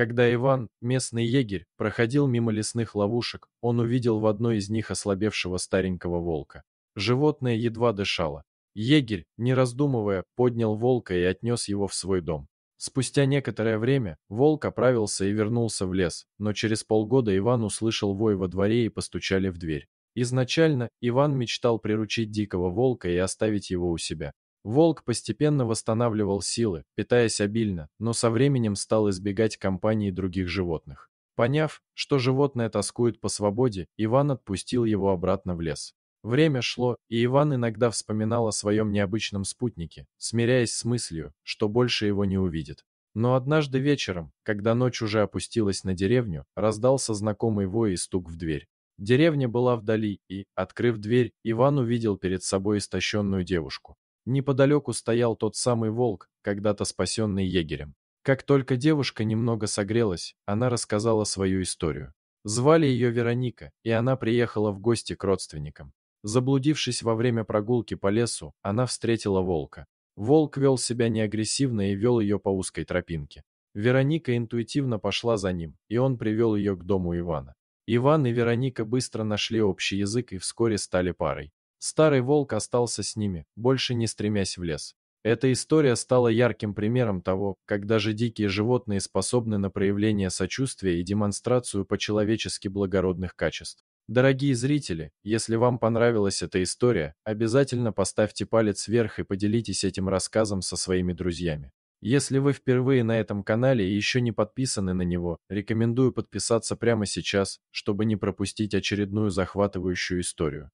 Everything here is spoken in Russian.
Когда Иван, местный егерь, проходил мимо лесных ловушек, он увидел в одной из них ослабевшего старенького волка. Животное едва дышало. Егерь, не раздумывая, поднял волка и отнес его в свой дом. Спустя некоторое время волк оправился и вернулся в лес, но через полгода Иван услышал вой во дворе и постучали в дверь. Изначально Иван мечтал приручить дикого волка и оставить его у себя. Волк постепенно восстанавливал силы, питаясь обильно, но со временем стал избегать компании других животных. Поняв, что животное тоскует по свободе, Иван отпустил его обратно в лес. Время шло, и Иван иногда вспоминал о своем необычном спутнике, смиряясь с мыслью, что больше его не увидит. Но однажды вечером, когда ночь уже опустилась на деревню, раздался знакомый вой и стук в дверь. Деревня была вдали, и, открыв дверь, Иван увидел перед собой истощенную девушку. Неподалеку стоял тот самый волк, когда-то спасенный егерем. Как только девушка немного согрелась, она рассказала свою историю. Звали ее Вероника, и она приехала в гости к родственникам. Заблудившись во время прогулки по лесу, она встретила волка. Волк вел себя неагрессивно и вел ее по узкой тропинке. Вероника интуитивно пошла за ним, и он привел ее к дому Ивана. Иван и Вероника быстро нашли общий язык и вскоре стали парой. Старый волк остался с ними, больше не стремясь в лес. Эта история стала ярким примером того, как даже дикие животные способны на проявление сочувствия и демонстрацию по-человечески благородных качеств. Дорогие зрители, если вам понравилась эта история, обязательно поставьте палец вверх и поделитесь этим рассказом со своими друзьями. Если вы впервые на этом канале и еще не подписаны на него, рекомендую подписаться прямо сейчас, чтобы не пропустить очередную захватывающую историю.